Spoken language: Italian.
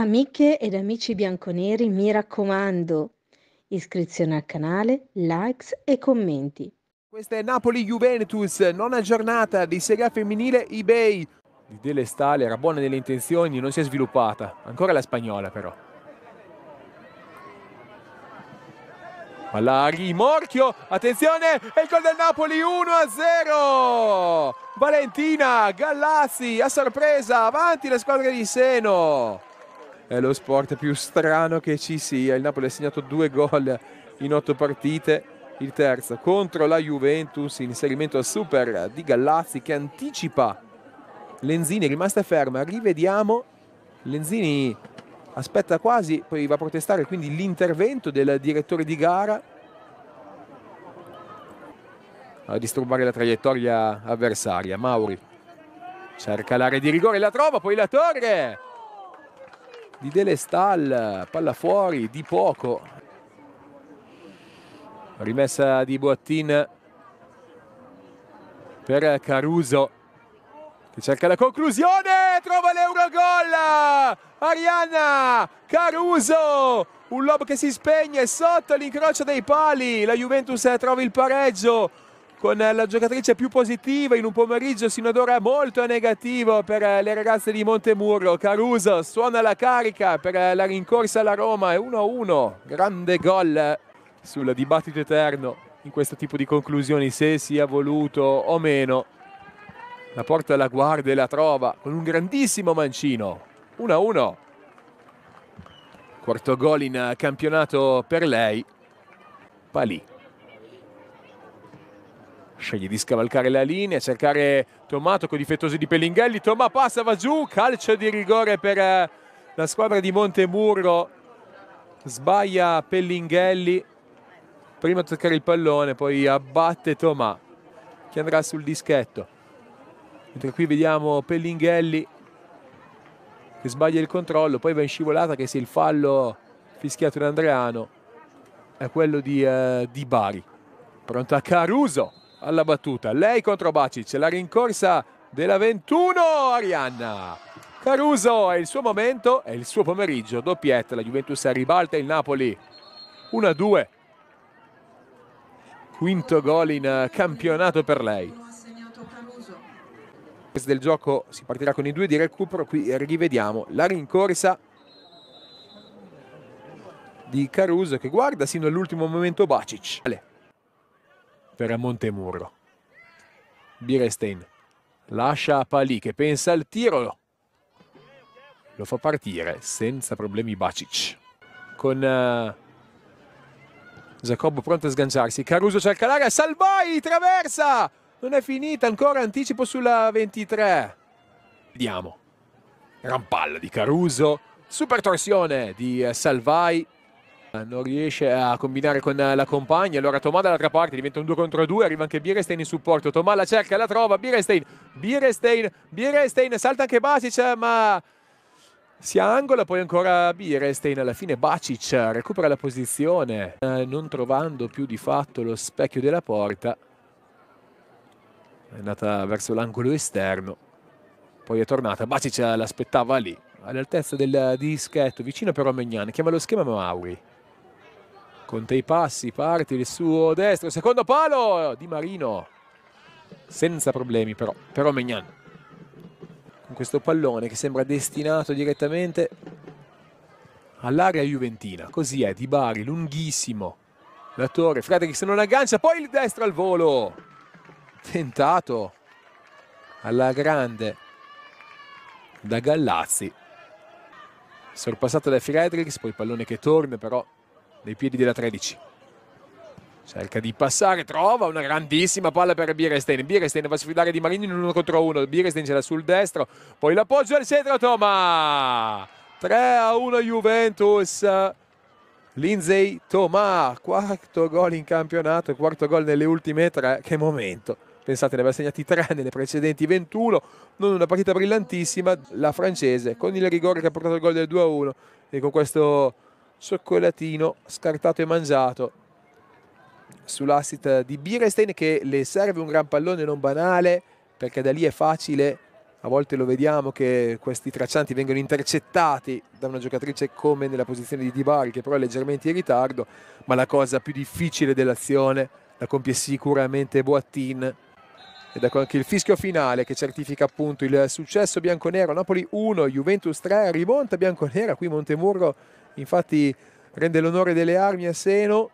Amiche ed amici bianconeri, mi raccomando, iscrizione al canale, likes e commenti. Questa è Napoli-Juventus, nona giornata di Serie A femminile eBay. Di Dele Stale era buona nelle intenzioni, non si è sviluppata. Ancora la spagnola però. Alla rimorchio, attenzione, e il gol del Napoli 1-0! Valentina Gallazzi a sorpresa, avanti la squadra di Seno è lo sport più strano che ci sia. Il Napoli ha segnato due gol in otto partite. Il terzo contro la Juventus, inserimento al super di Gallazzi che anticipa Lenzini, rimasta ferma. Rivediamo Lenzini aspetta quasi, poi va a protestare quindi l'intervento del direttore di gara a disturbare la traiettoria avversaria. Mauri cerca l'area di rigore, la trova, poi la torre di Delestal, palla fuori di poco. Rimessa di Boattin per Caruso che cerca la conclusione, trova l'Eurogol! Arianna Caruso, un lob che si spegne sotto l'incrocio dei pali, la Juventus trova il pareggio con la giocatrice più positiva in un pomeriggio sino ad ora molto negativo per eh, le ragazze di Montemurro. Caruso suona la carica per eh, la rincorsa alla Roma, e 1-1, grande gol sul dibattito eterno in questo tipo di conclusioni, se sia voluto o meno. La porta la guarda e la trova con un grandissimo mancino, 1-1. Quarto gol in campionato per lei, Palì. Sceglie di scavalcare la linea, cercare Tommaso con difettosi di Pellinghelli. Tomà passa, va giù, calcio di rigore per eh, la squadra di Montemurro. Sbaglia Pellinghelli, prima a toccare il pallone, poi abbatte Tomà che andrà sul dischetto. Mentre qui vediamo Pellinghelli che sbaglia il controllo, poi va in scivolata che se il fallo fischiato da Andreano è quello di, eh, di Bari. Pronto a Caruso, alla battuta. Lei contro Bacic, la rincorsa della 21 Arianna. Caruso è il suo momento, è il suo pomeriggio. Doppietta, la Juventus ribalta il Napoli. 1-2. Quinto gol in eh, campionato per lei del gioco si partirà con i due di recupero qui rivediamo la rincorsa di Caruso che guarda sino all'ultimo momento Bacic per Montemurro. Birestein lascia a Palì che pensa al tiro. Lo fa partire senza problemi Bacic. Con uh, eh, Giacobbo pronto a sganciarsi. Caruso cerca l'area. Salvai! Traversa! Non è finita ancora. Anticipo sulla 23. Vediamo. Rampalla di Caruso. Super torsione di eh, Salvai. Non riesce a combinare con la compagna. Allora Tomà dall'altra parte diventa un 2 contro 2. Arriva anche Bierestein in supporto. Tomà la cerca, la trova. Bierestein, Bierestein, Bierestein, Salta anche Basic, ma si angola. Poi ancora Bierestein, Alla fine Bacic recupera la posizione, eh, non trovando più di fatto lo specchio della porta. È andata verso l'angolo esterno. Poi è tornata. Bacic l'aspettava lì. All'altezza del dischetto, vicino però a Megnan. Chiama lo schema Mauri con i passi, parte il suo destro, secondo palo Di Marino. Senza problemi però, però Megnan. Con questo pallone che sembra destinato direttamente all'area juventina. Così è, Di Bari, lunghissimo. La torre, Fredericks non aggancia, poi il destro al volo. Tentato alla grande da Gallazzi. Sorpassato da Fredericks, poi il pallone che torna però nei piedi della 13. Cerca di passare, trova una grandissima palla per Bierestein. Bierestein va a sfidare Di Marini in uno contro uno. Bierestein ce l'ha sul destro, poi l'appoggio al centro, Toma! 3 a 1 Juventus. Lindsay Toma, quarto gol in campionato, quarto gol nelle ultime tre. Che momento! Pensate, ne aveva segnati tre nelle precedenti 21. Non una partita brillantissima. La francese con il rigore che ha portato il gol del 2 a 1 e con questo cioccolatino scartato e mangiato sull'assist di Bierstein che le serve un gran pallone non banale perché da lì è facile a volte lo vediamo che questi traccianti vengono intercettati da una giocatrice come nella posizione di Dybala che però è leggermente in ritardo ma la cosa più difficile dell'azione la compie sicuramente Boattin ed ecco anche il fischio finale che certifica appunto il successo bianconero Napoli 1, Juventus 3, rimonta bianconera qui Montemurro infatti rende l'onore delle armi a Seno